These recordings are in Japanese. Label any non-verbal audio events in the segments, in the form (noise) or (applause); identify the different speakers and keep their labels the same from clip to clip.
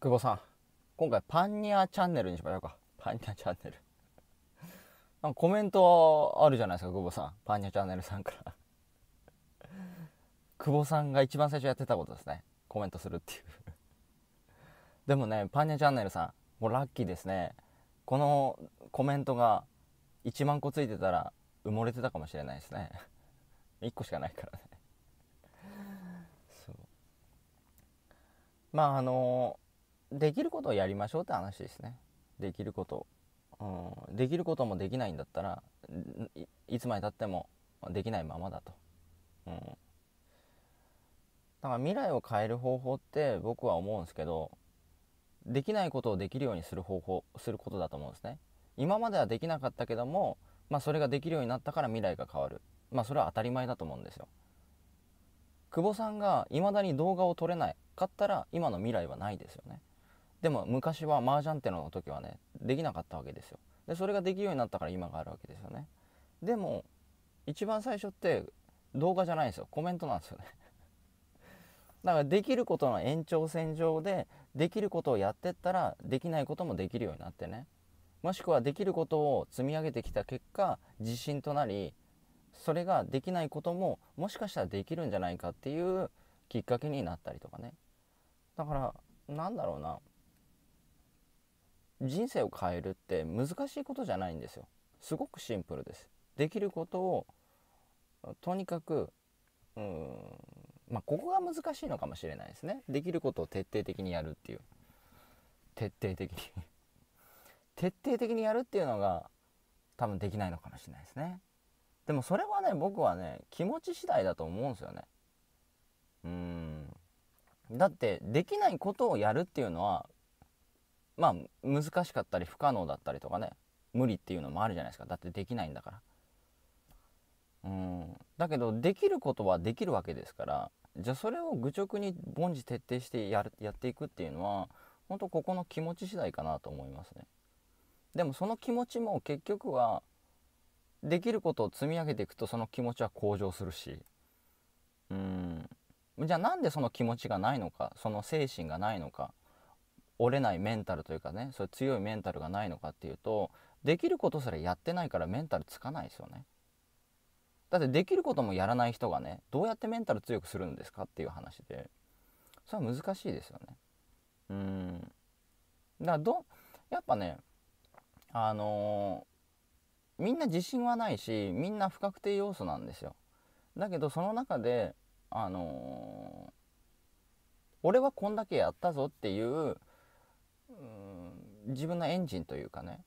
Speaker 1: 久保さん今回パンニアチャンネルにしましょうかパンニアチャンネル (laughs) コメントあるじゃないですか久保さんパンニアチャンネルさんから (laughs) 久保さんが一番最初やってたことですねコメントするっていうでもねパンニアチャンネルさんもうラッキーですねこのコメントが1万個ついてたら埋もれてたかもしれないですね1 (laughs) 個しかないからねそうまああのーできることをやりましょうって話ですねできることうん、できることもできないんだったらいつまでたってもできないままだと、うん、だから未来を変える方法って僕は思うんですけどできないことをできるようにする方法することだと思うんですね今まではできなかったけども、まあ、それができるようになったから未来が変わるまあそれは当たり前だと思うんですよ久保さんがいまだに動画を撮れないかったら今の未来はないですよねでも昔は麻雀ってのの時はねできなかったわけですよでそれができるようになったから今があるわけですよねでも一番最初って動画じゃないんですよコメントなんですよね (laughs) だからできることの延長線上でできることをやってったらできないこともできるようになってねもしくはできることを積み上げてきた結果自信となりそれができないことももしかしたらできるんじゃないかっていうきっかけになったりとかねだからなんだろうな人生を変えるって難しいことじゃないんですよすごくシンプルですできることをとにかくうんまあここが難しいのかもしれないですねできることを徹底的にやるっていう徹底的に徹底的にやるっていうのが多分できないのかもしれないですねでもそれはね僕はね気持ち次第だと思うんですよねうんだってできないことをやるっていうのはまあ難しかったり不可能だったりとかね無理っていうのもあるじゃないですかだってできないんだからうんだけどできることはできるわけですからじゃあそれを愚直に凡事徹底してやるやっていくっていうのは本当ここの気持ち次第かなと思いますねでもその気持ちも結局はできることを積み上げていくとその気持ちは向上するしうんじゃあなんでその気持ちがないのかその精神がないのか折れないメンタルというかねそういう強いメンタルがないのかっていうとできることすらやってないからメンタルつかないですよね。だってできることもやらない人がねどうやってメンタル強くするんですかっていう話でそれは難しいですよね。うんだからどやっぱねあのー、みんな自信はないしみんな不確定要素なんですよ。だけどその中であのー、俺はこんだけやったぞっていう自分のエンジンというかね、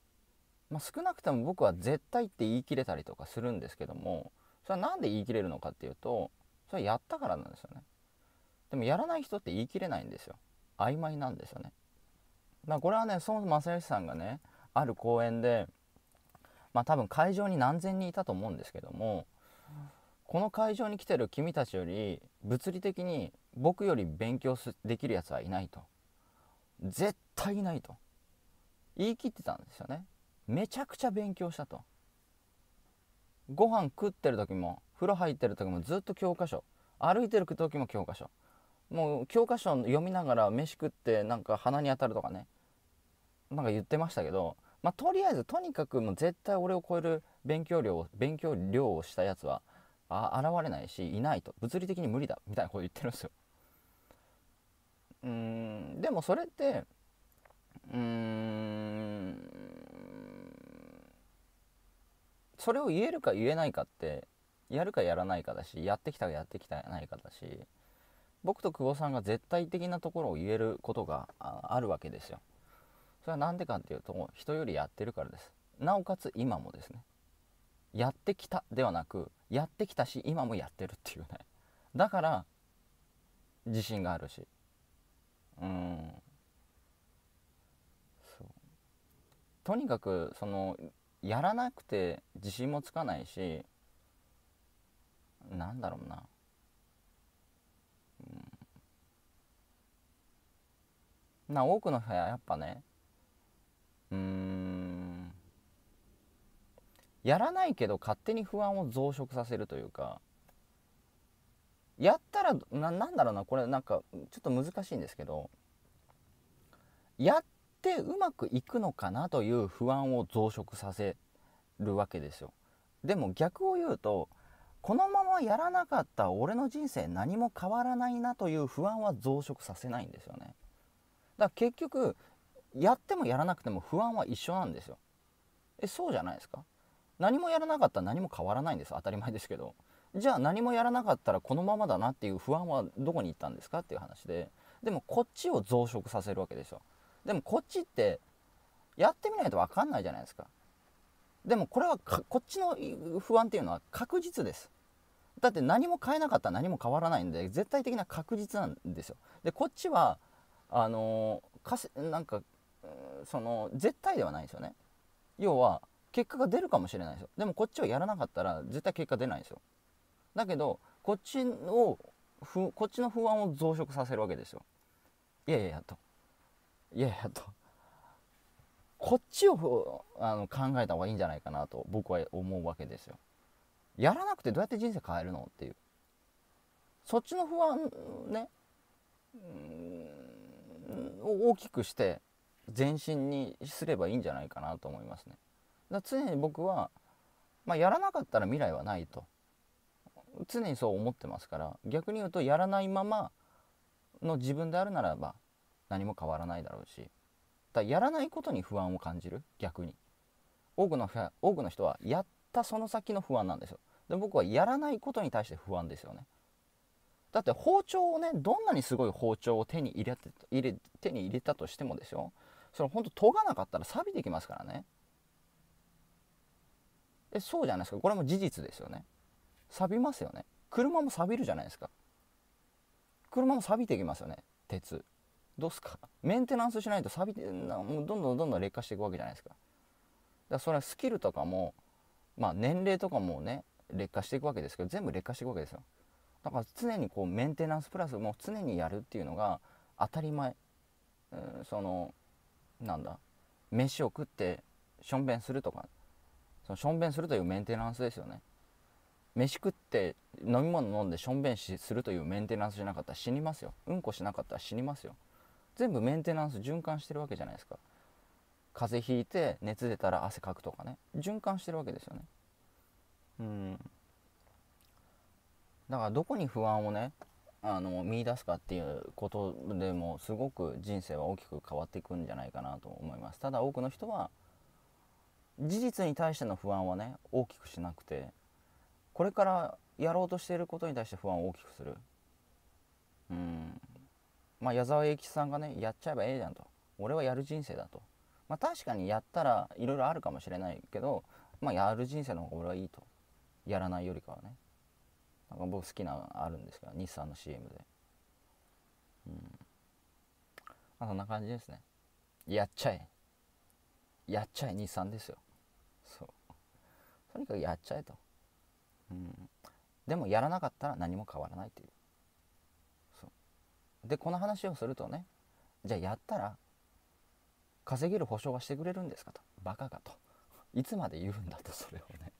Speaker 1: まあ、少なくとも僕は絶対って言い切れたりとかするんですけどもそれは何で言い切れるのかっていうとそれやったからなんですよねでもやらない人って言い切れないんですよ曖昧なんですよねまあこれはね孫正義さんがねある講演でまあ多分会場に何千人いたと思うんですけどもこの会場に来てる君たちより物理的に僕より勉強できるやつはいないと絶対いないと言い切ってたんですよねめちゃくちゃ勉強したとご飯食ってる時も風呂入ってる時もずっと教科書歩いてる時も教科書もう教科書読みながら飯食ってなんか鼻に当たるとかねなんか言ってましたけど、まあ、とりあえずとにかくもう絶対俺を超える勉強量を勉強量をしたやつはあ現れないしいないと物理的に無理だみたいなこと言ってるんですよ。うんでもそれってうーんそれを言えるか言えないかってやるかやらないかだしやってきたかやってきたないかだし僕と久保さんが絶対的なところを言えることがあるわけですよ。それは何でかっていうと人よりやってるからです。なおかつ今もですねやってきたではなくやってきたし今もやってるっていうねだから自信があるしうんとにかくそのやらなくて自信もつかないしなんだろうな、うん、な多くの人はやっぱねうんやらないけど勝手に不安を増殖させるというかやったらななんだろうなこれなんかちょっと難しいんですけどやっってうまくいくのかなという不安を増殖させるわけですよでも逆を言うとこのままやらなかった俺の人生何も変わらないなという不安は増殖させないんですよねだから結局やってもやらなくても不安は一緒なんですよえそうじゃないですか何もやらなかったら何も変わらないんです当たり前ですけどじゃあ何もやらなかったらこのままだなっていう不安はどこに行ったんですかっていう話ででもこっちを増殖させるわけですよでもこっちってやってみないと分かんないじゃないですかでもこれはこっちの不安っていうのは確実ですだって何も変えなかったら何も変わらないんで絶対的な確実なんですよでこっちはあのかせなんかその絶対ではないんですよね要は結果が出るかもしれないですよでもこっちをやらなかったら絶対結果出ないんですよだけどこっちをこっちの不安を増殖させるわけですよいやいやいやといやいやとこっちをあの考えた方がいいんじゃないかなと僕は思うわけですよ。やらなくてどうやって人生変えるのっていうそっちの不安ねを大きくして全身にすればいいんじゃないかなと思いますね。だ常に僕は、まあ、やらなかったら未来はないと常にそう思ってますから逆に言うとやらないままの自分であるならば何も変わらないだろうしだやらないことに不安を感じる逆に多くの多くの人はやったその先の不安なんですよで僕はやらないことに対して不安ですよねだって包丁をねどんなにすごい包丁を手に入れて入れ手に入れたとしてもですよそれほんと研がなかったら錆びてきますからねえそうじゃないですかこれも事実ですよね錆びますよね車も錆びるじゃないですか車も錆びてきますよね鉄どうすかメンテナンスしないと錆びてもうどんどんどんどん劣化していくわけじゃないですかだからそれはスキルとかもまあ年齢とかもね劣化していくわけですけど全部劣化していくわけですよだから常にこうメンテナンスプラスも常にやるっていうのが当たり前、うん、そのなんだ飯を食ってしょんべんするとかそのしょんべんするというメンテナンスですよね飯食って飲み物飲んでしょんべんするというメンテナンスじゃなかったら死にますようんこしなかったら死にますよ全部メンテナンス循環してるわけじゃないですか風邪ひいて熱出たら汗かくとかね循環してるわけですよねうんだからどこに不安をねあの見出すかっていうことでもすごく人生は大きく変わっていくんじゃないかなと思いますただ多くの人は事実に対しての不安はね大きくしなくてこれからやろうとしていることに対して不安を大きくするうんまあ、矢沢永吉さんがねやっちゃえばええじゃんと俺はやる人生だと、まあ、確かにやったらいろいろあるかもしれないけど、まあ、やる人生の方が俺はいいとやらないよりかはねなんか僕好きなのあるんですけど日産の CM でうんまあそんな感じですねやっちゃえやっちゃえ日産ですよそうとにかくやっちゃえとうんでもやらなかったら何も変わらないというでこの話をするとねじゃあやったら稼げる保証はしてくれるんですかとバカかといつまで言うんだとそれをね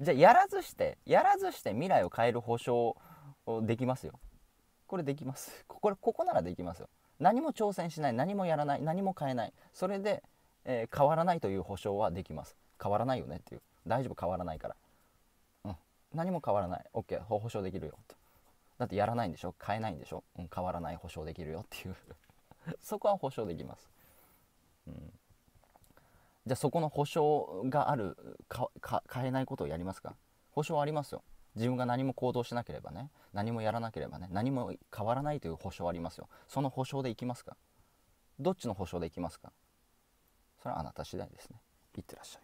Speaker 1: じゃあやらずしてやらずして未来を変える保証できますよこれできますこれここならできますよ何も挑戦しない何もやらない何も変えないそれで、えー、変わらないという保証はできます変わらないよねっていう大丈夫変わらないから、うん、何も変わらない OK 保証できるよとだってやらないんでしょ変えないんでしょ、うん、変わらない保証できるよっていう (laughs) そこは保証できます、うん、じゃあそこの保証があるか変えないことをやりますか保証ありますよ自分が何も行動しなければね何もやらなければね何も変わらないという保証ありますよその保証でいきますかどっちの保証でいきますかそれはあなた次第ですねいってらっしゃい